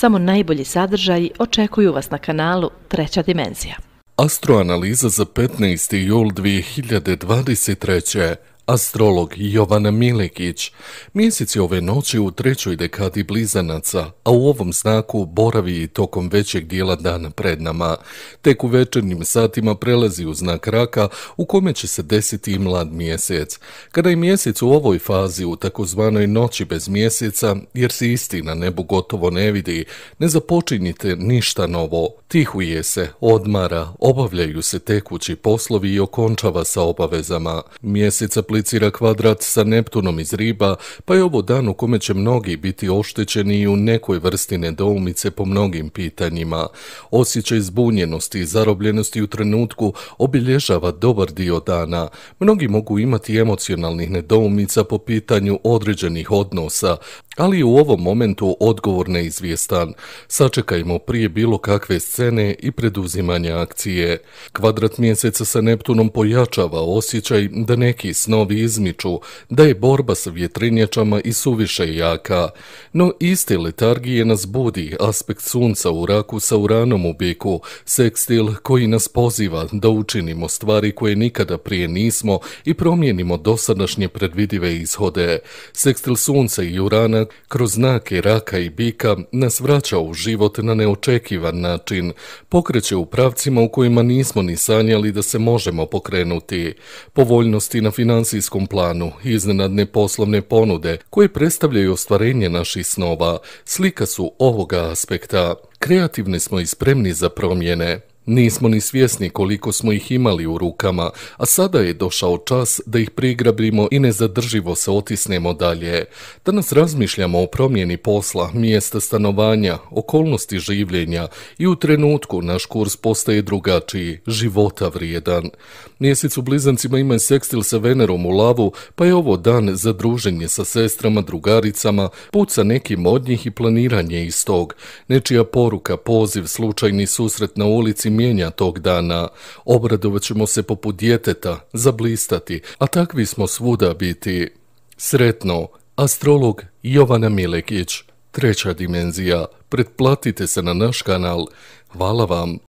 Samo najbolji sadržaji očekuju vas na kanalu Treća dimenzija. Astroanaliza za 15. jul 2023. Astrolog Jovan Milekić Mjesec je ove noći u trećoj dekadi blizanaca, a u ovom znaku boravi i tokom većeg dijela dana pred nama. Tek u večernjim satima prelazi u znak raka u kome će se desiti i mlad mjesec. Kada je mjesec u ovoj fazi u takozvanoj noći bez mjeseca, jer se istina nebu gotovo ne vidi, ne započinjite ništa novo. Tihuje se, odmara, obavljaju se tekući poslovi i okončava sa obavezama. Mjeseca komplicira kvadrat sa Neptunom iz riba, pa je ovo dan u kome će mnogi biti oštećeni i u nekoj vrsti nedoumice po mnogim pitanjima. Osjećaj zbunjenosti i zarobljenosti u trenutku obilježava dobar dio dana. Mnogi mogu imati emocionalnih nedoumica po pitanju određenih odnosa, ali u ovom momentu odgovor neizvjestan. Sačekajmo prije bilo kakve scene i preduzimanja akcije. Kvadrat mjeseca sa Neptunom pojačava osjećaj da neki snovi izmiču da je borba s vjetrinjačama i suviše jaka. No isti letargije nas budi aspekt sunca u raku sa uranom u biku, sekstil koji nas poziva da učinimo stvari koje nikada prije nismo i promijenimo dosadašnje predvidive ishode. Sekstil sunca i urana kroz znake raka i bika nas vraća u život na neočekivan način, pokreće u pravcima u kojima nismo ni sanjali da se možemo pokrenuti. Povoljnosti na financijskom skom planu, iznenadne poslovne ponude koje predstavljaju ostvarenje naših snova, slika su ovoga aspekta. Kreativni smo i spremni za promjene. Nismo ni svjesni koliko smo ih imali u rukama, a sada je došao čas da ih prigrabimo i nezadrživo se otisnemo dalje. Danas razmišljamo o promjeni posla, mjesta stanovanja, okolnosti življenja i u trenutku naš kurs postaje drugačiji, života vrijedan. Mjesec u blizancima ima sekstil sa Venerom u lavu, pa je ovo dan za druženje sa sestrama, drugaricama, put sa nekim od njih i planiranje iz tog. Nečija poruka, poziv, slučajni susret na ulici, mijenja tog dana. Obradovat ćemo se poput djeteta, zablistati, a takvi smo svuda biti. Sretno, astrolog Jovana Milekić, treća dimenzija. Pretplatite se na naš kanal. Hvala vam.